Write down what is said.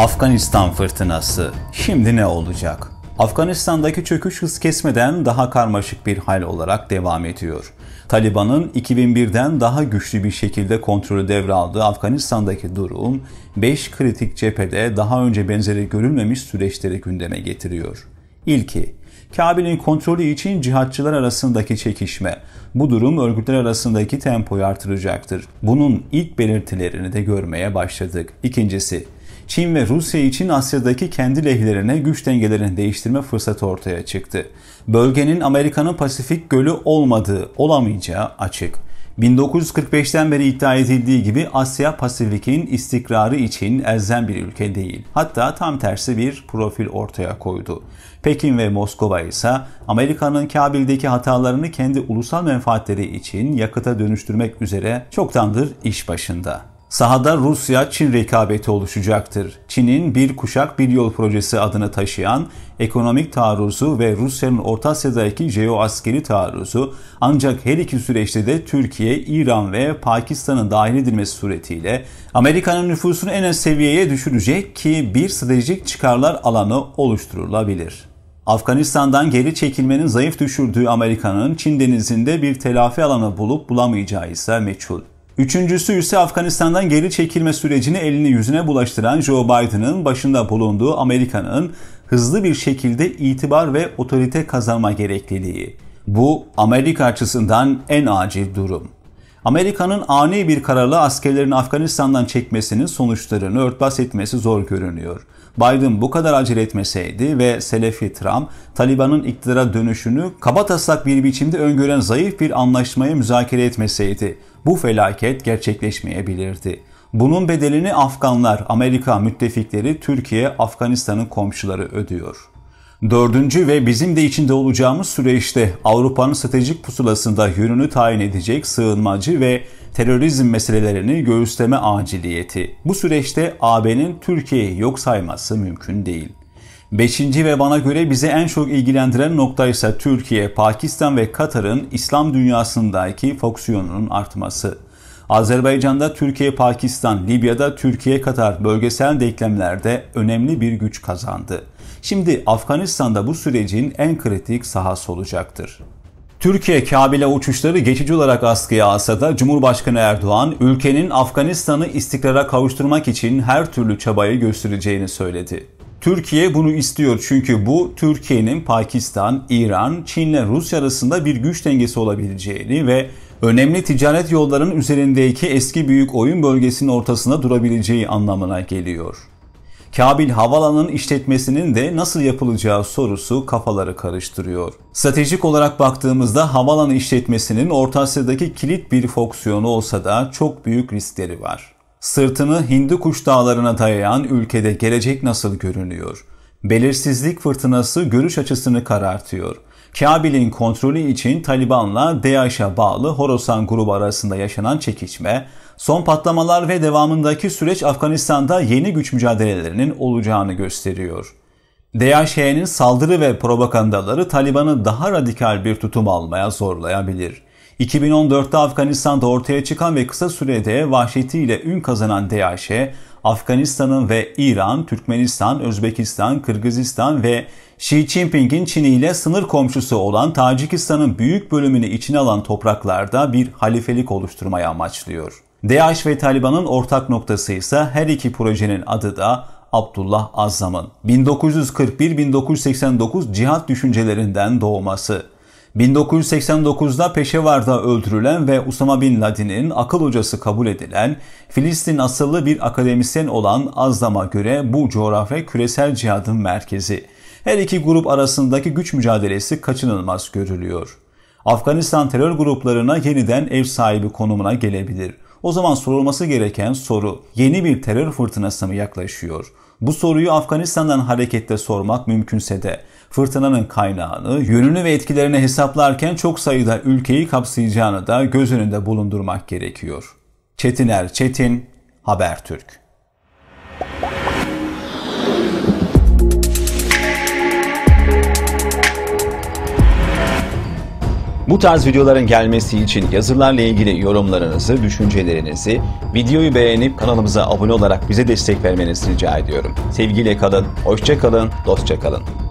Afganistan fırtınası. Şimdi ne olacak? Afganistan'daki çöküş hız kesmeden daha karmaşık bir hal olarak devam ediyor. Taliban'ın 2001'den daha güçlü bir şekilde kontrolü devraldığı Afganistan'daki durum, 5 kritik cephede daha önce benzeri görülmemiş süreçleri gündeme getiriyor. İlki, Kabil'in kontrolü için cihatçılar arasındaki çekişme. Bu durum örgütler arasındaki tempoyu artıracaktır. Bunun ilk belirtilerini de görmeye başladık. İkincisi, Çin ve Rusya için Asya'daki kendi lehlerine güç dengelerini değiştirme fırsatı ortaya çıktı. Bölgenin Amerika'nın Pasifik Gölü olmadığı, olamayacağı açık. 1945'ten beri iddia edildiği gibi Asya Pasifik'in istikrarı için elzem bir ülke değil. Hatta tam tersi bir profil ortaya koydu. Pekin ve Moskova ise Amerika'nın Kabil'deki hatalarını kendi ulusal menfaatleri için yakıta dönüştürmek üzere çoktandır iş başında. Sahada Rusya-Çin rekabeti oluşacaktır. Çin'in bir kuşak bir yol projesi adını taşıyan ekonomik taarruzu ve Rusya'nın Orta Asya'daki jeoaskeri taarruzu ancak her iki süreçte de Türkiye, İran ve Pakistan'ın dahil edilmesi suretiyle Amerika'nın nüfusunu en az seviyeye düşürecek ki bir stratejik çıkarlar alanı oluşturulabilir. Afganistan'dan geri çekilmenin zayıf düşürdüğü Amerika'nın Çin denizinde bir telafi alanı bulup bulamayacağı ise meçhul. Üçüncüsü ise Afganistan'dan geri çekilme sürecini elini yüzüne bulaştıran Joe Biden'ın başında bulunduğu Amerika'nın hızlı bir şekilde itibar ve otorite kazanma gerekliliği. Bu Amerika açısından en acil durum. Amerika'nın ani bir kararla askerlerini Afganistan'dan çekmesinin sonuçlarını örtbas etmesi zor görünüyor. Biden bu kadar acele etmeseydi ve Selefi Trump, Taliban'ın iktidara dönüşünü kabataslak bir biçimde öngören zayıf bir anlaşmaya müzakere etmeseydi, bu felaket gerçekleşmeyebilirdi. Bunun bedelini Afganlar, Amerika müttefikleri, Türkiye, Afganistan'ın komşuları ödüyor. Dördüncü ve bizim de içinde olacağımız süreçte Avrupa'nın stratejik pusulasında yönünü tayin edecek sığınmacı ve terörizm meselelerini göğüsleme aciliyeti. Bu süreçte AB'nin Türkiye'yi yok sayması mümkün değil. Beşinci ve bana göre bizi en çok ilgilendiren nokta ise Türkiye, Pakistan ve Katar'ın İslam dünyasındaki foksiyonunun artması. Azerbaycan'da Türkiye, Pakistan, Libya'da Türkiye, Katar bölgesel denklemlerde önemli bir güç kazandı. Şimdi Afganistan'da bu sürecin en kritik sahası olacaktır. Türkiye Kabil'e uçuşları geçici olarak askıya alsa da Cumhurbaşkanı Erdoğan ülkenin Afganistan'ı istikrara kavuşturmak için her türlü çabayı göstereceğini söyledi. Türkiye bunu istiyor çünkü bu Türkiye'nin Pakistan, İran, Çin ile Rusya arasında bir güç dengesi olabileceğini ve önemli ticaret yollarının üzerindeki eski büyük oyun bölgesinin ortasına durabileceği anlamına geliyor. Kabil Havalan'ın işletmesinin de nasıl yapılacağı sorusu kafaları karıştırıyor. Stratejik olarak baktığımızda havalanı işletmesinin Orta Asya'daki kilit bir fonksiyonu olsa da çok büyük riskleri var. Sırtını Kuş dağlarına dayayan ülkede gelecek nasıl görünüyor? Belirsizlik fırtınası görüş açısını karartıyor. Kabil'in kontrolü için Taliban'la DAEŞ'e bağlı Horasan grubu arasında yaşanan çekişme, son patlamalar ve devamındaki süreç Afganistan'da yeni güç mücadelelerinin olacağını gösteriyor. DAEŞ'in saldırı ve propagandaları Taliban'ı daha radikal bir tutum almaya zorlayabilir. 2014'te Afganistan'da ortaya çıkan ve kısa sürede vahşetiyle ün kazanan DAEŞ'e Afganistan'ın ve İran, Türkmenistan, Özbekistan, Kırgızistan ve Xi Jinping'in Çin'i ile sınır komşusu olan Tacikistan'ın büyük bölümünü içine alan topraklarda bir halifelik oluşturmayı amaçlıyor. DAEŞ ve Taliban'ın ortak noktası ise her iki projenin adı da Abdullah Azzam'ın 1941-1989 cihat düşüncelerinden doğması. 1989'da Peşevar'da öldürülen ve Usama Bin Laden'in akıl hocası kabul edilen Filistin asıllı bir akademisyen olan Azdam'a göre bu coğrafya küresel cihadın merkezi. Her iki grup arasındaki güç mücadelesi kaçınılmaz görülüyor. Afganistan terör gruplarına yeniden ev sahibi konumuna gelebilir. O zaman sorulması gereken soru yeni bir terör fırtınası mı yaklaşıyor? Bu soruyu Afganistan'dan harekette sormak mümkünse de fırtınanın kaynağını, yönünü ve etkilerini hesaplarken çok sayıda ülkeyi kapsayacağını da göz önünde bulundurmak gerekiyor. Çetiner Çetin, Habertürk. Bu tarz videoların gelmesi için yazılarla ilgili yorumlarınızı, düşüncelerinizi, videoyu beğenip kanalımıza abone olarak bize destek vermenizi rica ediyorum. Sevgiyle kalın, hoşça kalın, dostça kalın.